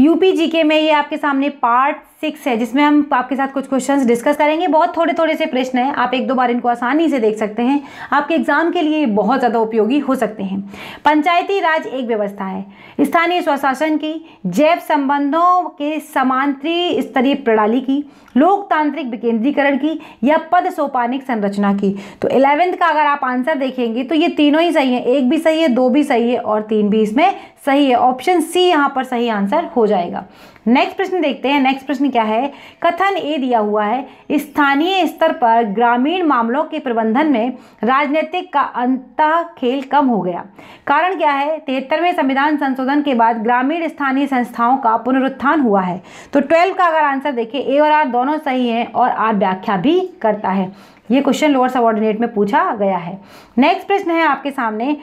UP GK में ये आपके सामने पार्ट सिक्स है जिसमें हम आपके साथ कुछ क्वेश्चंस डिस्कस करेंगे बहुत थोड़े थोड़े से प्रश्न हैं आप एक दो बार इनको आसानी से देख सकते हैं आपके एग्जाम के लिए बहुत ज़्यादा उपयोगी हो सकते हैं पंचायती राज एक व्यवस्था है स्थानीय स्वशासन की जैव संबंधों के समांतरी स्तरीय प्रणाली की लोकतांत्रिक विकेंद्रीकरण की या पद सोपानिक संरचना की तो इलेवेंथ का अगर आप आंसर देखेंगे तो ये तीनों ही सही है एक भी सही है दो भी सही है और तीन भी इसमें सही है ऑप्शन सी यहाँ पर सही आंसर हो जाएगा नेक्स्ट प्रश्न देखते हैं नेक्स्ट प्रश्न क्या है कथन ए दिया हुआ है स्थानीय स्तर पर ग्रामीण मामलों के प्रबंधन में राजनीतिक का अंत खेल कम हो गया कारण क्या है तिहत्तरवें संविधान संशोधन के बाद ग्रामीण स्थानीय संस्थाओं का पुनरुत्थान हुआ है तो ट्वेल्व का अगर आंसर देखें ए और आर दोनों सही हैं और आर व्याख्या भी करता है ये क्वेश्चन लोअर सबॉर्डिनेट में पूछा गया है नेक्स्ट प्रश्न है आपके सामने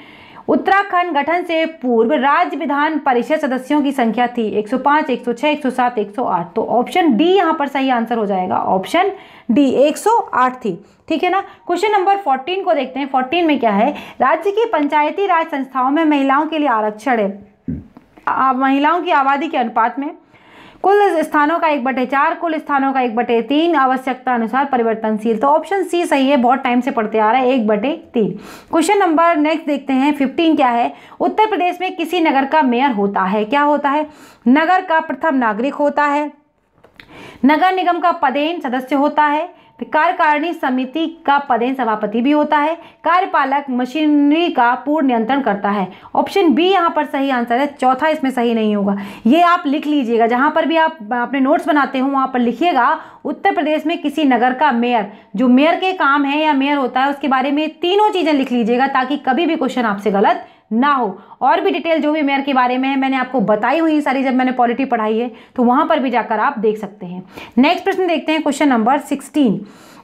उत्तराखंड गठन से पूर्व राज्य विधान परिषद सदस्यों की संख्या थी 105, 106, 107, 108 तो ऑप्शन डी यहां पर सही आंसर हो जाएगा ऑप्शन डी 108 थी ठीक है ना क्वेश्चन नंबर 14 को देखते हैं 14 में क्या है राज्य की पंचायती राज संस्थाओं में महिलाओं के लिए आरक्षण है महिलाओं की आबादी के अनुपात में कुल स्थानों का एक बटे चार कुल स्थानों का एक बटे तीन आवश्यकता अनुसार परिवर्तनशील तो ऑप्शन सी सही है बहुत टाइम से पढ़ते आ रहा है एक बटे तीन क्वेश्चन नंबर नेक्स्ट देखते हैं फिफ्टीन क्या है उत्तर प्रदेश में किसी नगर का मेयर होता है क्या होता है नगर का प्रथम नागरिक होता है नगर निगम का पदेन सदस्य होता है कार्यकारिणी समिति का पदेन सभापति भी होता है कार्यपालक मशीनरी का पूर्ण नियंत्रण करता है ऑप्शन बी यहाँ पर सही आंसर है चौथा इसमें सही नहीं होगा ये आप लिख लीजिएगा जहाँ पर भी आप अपने नोट्स बनाते हो वहाँ पर लिखिएगा उत्तर प्रदेश में किसी नगर का मेयर जो मेयर के काम है या मेयर होता है उसके बारे में तीनों चीज़ें लिख लीजिएगा ताकि कभी भी क्वेश्चन आपसे गलत ना हो और भी डिटेल जो भी मेयर के बारे में है मैंने आपको बताई हुई सारी जब मैंने पॉलिटी पढ़ाई है तो वहां पर भी जाकर आप देख सकते हैं नेक्स्ट प्रश्न देखते हैं question number sixteen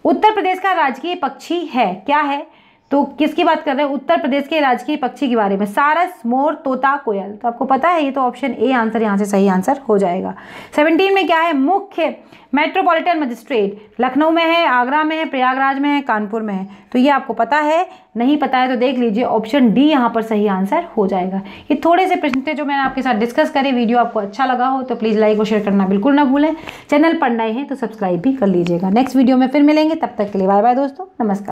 Uttar Pradesh का राजकीय पक्षी है क्या है तो किसकी बात कर रहे हैं उत्तर प्रदेश के राजकीय पक्षी के बारे में सारस मोर तोता कोयल तो आपको पता है ये तो ऑप्शन ए आंसर यहाँ से सही आंसर हो जाएगा सेवनटीन में क्या है मुख्य मेट्रोपॉलिटन मजिस्ट्रेट लखनऊ में है आगरा में है प्रयागराज में है कानपुर में है तो ये आपको पता है नहीं पता है तो देख लीजिए ऑप्शन डी यहाँ पर सही आंसर हो जाएगा ये थोड़े से प्रश्न थे जो मैंने आपके साथ डिस्कस करे वीडियो आपको अच्छा लगा हो तो प्लीज़ लाइक और शेयर करना बिल्कुल ना भूलें चैनल पढ़ना है तो सब्सक्राइब भी कर लीजिएगा नेक्स्ट वीडियो में फिर मिलेंगे तब तक के लिए बाय बाय दोस्तों नमस्कार